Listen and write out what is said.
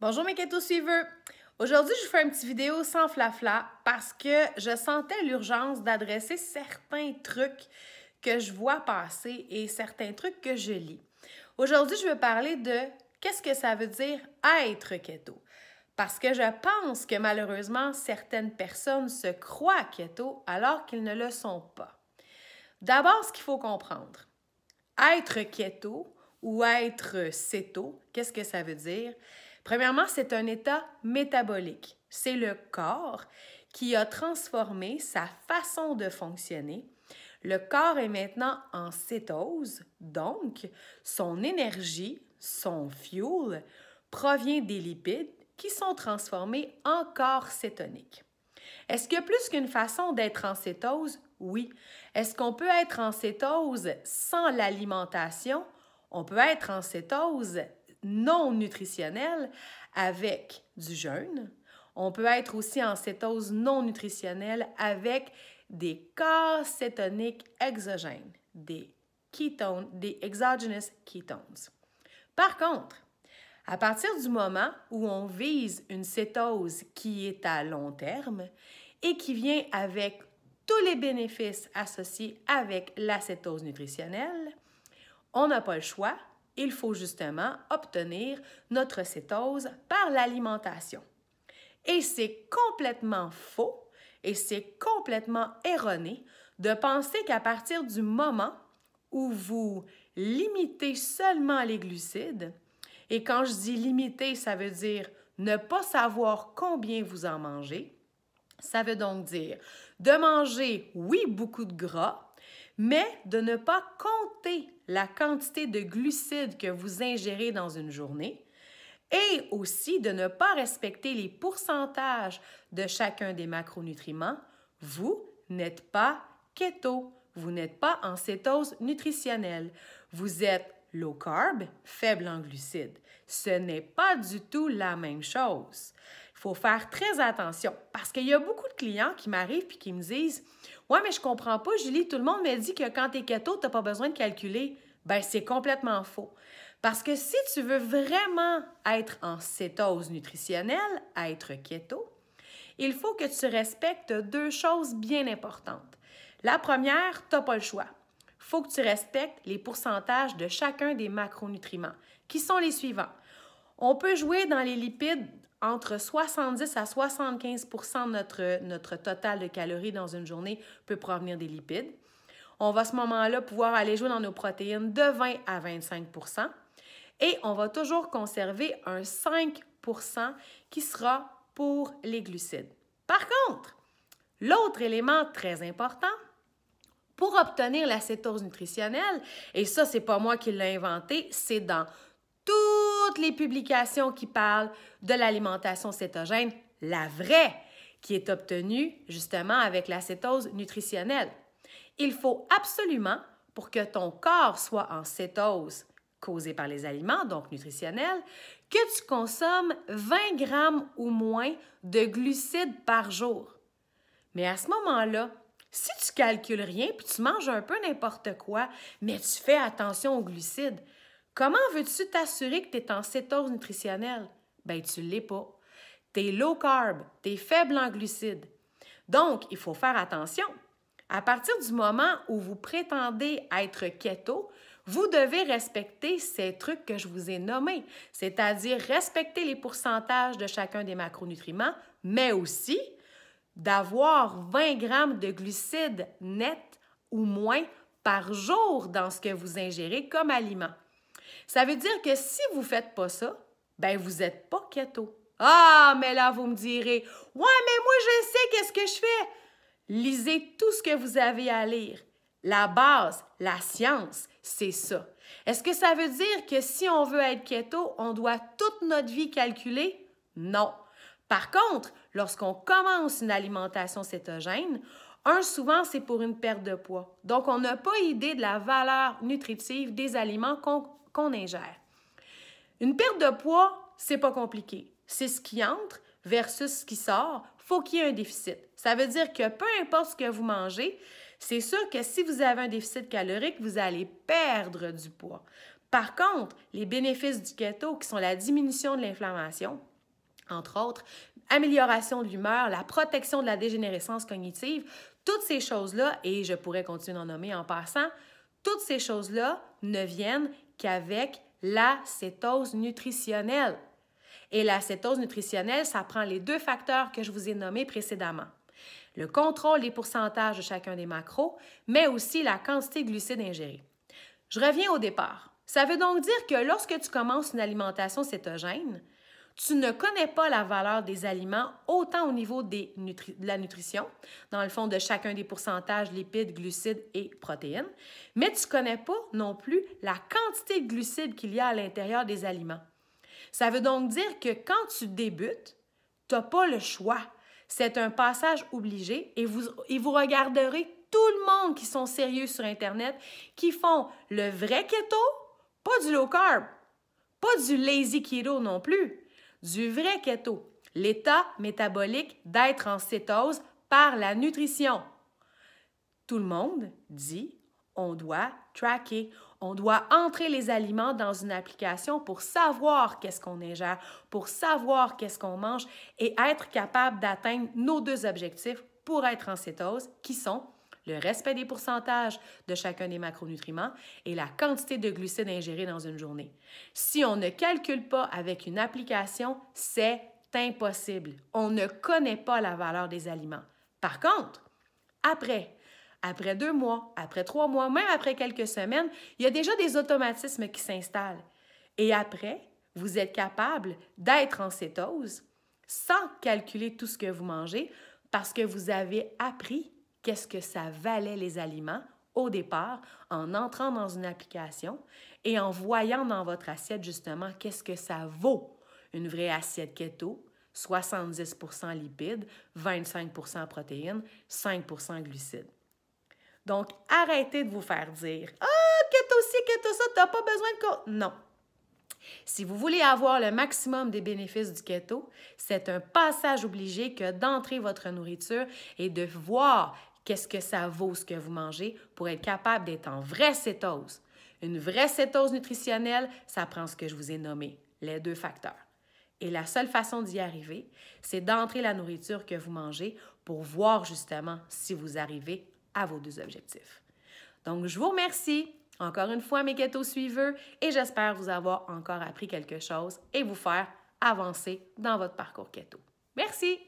Bonjour mes keto suiveurs! Aujourd'hui, je vous fais une petite vidéo sans flafla parce que je sentais l'urgence d'adresser certains trucs que je vois passer et certains trucs que je lis. Aujourd'hui, je veux parler de qu'est-ce que ça veut dire être keto. Parce que je pense que malheureusement, certaines personnes se croient keto alors qu'ils ne le sont pas. D'abord, ce qu'il faut comprendre. Être keto ou être céto, qu'est-ce que ça veut dire? Premièrement, c'est un état métabolique. C'est le corps qui a transformé sa façon de fonctionner. Le corps est maintenant en cétose, donc son énergie, son fuel, provient des lipides qui sont transformés en corps cétonique. Est-ce que plus qu'une façon d'être en cétose? Oui. Est-ce qu'on peut être en cétose sans l'alimentation? On peut être en cétose non nutritionnelle avec du jeûne. On peut être aussi en cétose non nutritionnelle avec des corps cétoniques exogènes, des ketones, des exogenous ketones. Par contre, à partir du moment où on vise une cétose qui est à long terme et qui vient avec tous les bénéfices associés avec la cétose nutritionnelle, on n'a pas le choix il faut justement obtenir notre cétose par l'alimentation. Et c'est complètement faux et c'est complètement erroné de penser qu'à partir du moment où vous limitez seulement les glucides, et quand je dis limiter, ça veut dire ne pas savoir combien vous en mangez, ça veut donc dire de manger, oui, beaucoup de gras, mais de ne pas compter la quantité de glucides que vous ingérez dans une journée et aussi de ne pas respecter les pourcentages de chacun des macronutriments, vous n'êtes pas keto, vous n'êtes pas en cétose nutritionnelle, vous êtes low carb, faible en glucides. Ce n'est pas du tout la même chose. Il faut faire très attention parce qu'il y a beaucoup de clients qui m'arrivent et qui me disent Ouais, mais je comprends pas, Julie, tout le monde me dit que quand tu es keto, tu n'as pas besoin de calculer. Ben, c'est complètement faux. Parce que si tu veux vraiment être en cétose nutritionnelle, être keto, il faut que tu respectes deux choses bien importantes. La première, tu n'as pas le choix. faut que tu respectes les pourcentages de chacun des macronutriments, qui sont les suivants. On peut jouer dans les lipides entre 70 à 75 de notre, total de calories dans une journée peut provenir des lipides. On va à ce moment-là pouvoir aller jouer dans nos protéines de 20 à 25 et on va toujours conserver un 5 qui sera pour les glucides. Par contre, l'autre élément très important, pour obtenir l'acétose nutritionnelle, et ça, c'est pas moi qui l'ai inventé, c'est dans toutes les publications qui parlent de l'alimentation cétogène, la vraie, qui est obtenue justement avec la cétose nutritionnelle. Il faut absolument, pour que ton corps soit en cétose causée par les aliments, donc nutritionnels, que tu consommes 20 grammes ou moins de glucides par jour. Mais à ce moment-là, si tu calcules rien puis tu manges un peu n'importe quoi, mais tu fais attention aux glucides, Comment veux-tu t'assurer que tu es en cétose nutritionnelle? Ben, tu l'es pas. Tu es low carb, tu es faible en glucides. Donc, il faut faire attention. À partir du moment où vous prétendez être keto, vous devez respecter ces trucs que je vous ai nommés, c'est-à-dire respecter les pourcentages de chacun des macronutriments, mais aussi d'avoir 20 grammes de glucides nets ou moins par jour dans ce que vous ingérez comme aliment. Ça veut dire que si vous ne faites pas ça, ben vous n'êtes pas keto. Ah, mais là, vous me direz, ouais, mais moi, je sais qu'est-ce que je fais. Lisez tout ce que vous avez à lire. La base, la science, c'est ça. Est-ce que ça veut dire que si on veut être keto, on doit toute notre vie calculer? Non. Par contre, lorsqu'on commence une alimentation cétogène, un, souvent, c'est pour une perte de poids. Donc, on n'a pas idée de la valeur nutritive des aliments qu'on ingère. Une perte de poids, c'est pas compliqué. C'est ce qui entre versus ce qui sort. Faut qu'il y ait un déficit. Ça veut dire que peu importe ce que vous mangez, c'est sûr que si vous avez un déficit calorique, vous allez perdre du poids. Par contre, les bénéfices du keto, qui sont la diminution de l'inflammation, entre autres, amélioration de l'humeur, la protection de la dégénérescence cognitive, toutes ces choses-là, et je pourrais continuer d'en nommer en passant, toutes ces choses-là ne viennent qu'avec la cétose nutritionnelle. Et la cétose nutritionnelle, ça prend les deux facteurs que je vous ai nommés précédemment. Le contrôle des pourcentages de chacun des macros, mais aussi la quantité de glucides ingérés. Je reviens au départ. Ça veut donc dire que lorsque tu commences une alimentation cétogène, tu ne connais pas la valeur des aliments autant au niveau de la nutrition, dans le fond de chacun des pourcentages lipides, glucides et protéines, mais tu ne connais pas non plus la quantité de glucides qu'il y a à l'intérieur des aliments. Ça veut donc dire que quand tu débutes, tu n'as pas le choix. C'est un passage obligé et vous, et vous regarderez tout le monde qui sont sérieux sur Internet qui font le vrai keto, pas du low carb, pas du lazy keto non plus du vrai keto, l'état métabolique d'être en cétose par la nutrition. Tout le monde dit on doit tracker, on doit entrer les aliments dans une application pour savoir qu'est-ce qu'on ingère, pour savoir qu'est-ce qu'on mange et être capable d'atteindre nos deux objectifs pour être en cétose qui sont le respect des pourcentages de chacun des macronutriments et la quantité de glucides ingérés dans une journée. Si on ne calcule pas avec une application, c'est impossible. On ne connaît pas la valeur des aliments. Par contre, après, après deux mois, après trois mois, même après quelques semaines, il y a déjà des automatismes qui s'installent. Et après, vous êtes capable d'être en cétose sans calculer tout ce que vous mangez parce que vous avez appris qu'est-ce que ça valait les aliments au départ en entrant dans une application et en voyant dans votre assiette justement qu'est-ce que ça vaut une vraie assiette keto, 70 lipides, 25 protéines, 5 glucides. Donc, arrêtez de vous faire dire Ah, oh, keto ci, keto ça, t'as pas besoin de. Non. Si vous voulez avoir le maximum des bénéfices du keto, c'est un passage obligé que d'entrer votre nourriture et de voir qu'est-ce que ça vaut ce que vous mangez pour être capable d'être en vraie cétose. Une vraie cétose nutritionnelle, ça prend ce que je vous ai nommé, les deux facteurs. Et la seule façon d'y arriver, c'est d'entrer la nourriture que vous mangez pour voir justement si vous arrivez à vos deux objectifs. Donc, je vous remercie encore une fois, mes Keto Suiveurs et j'espère vous avoir encore appris quelque chose et vous faire avancer dans votre parcours keto. Merci!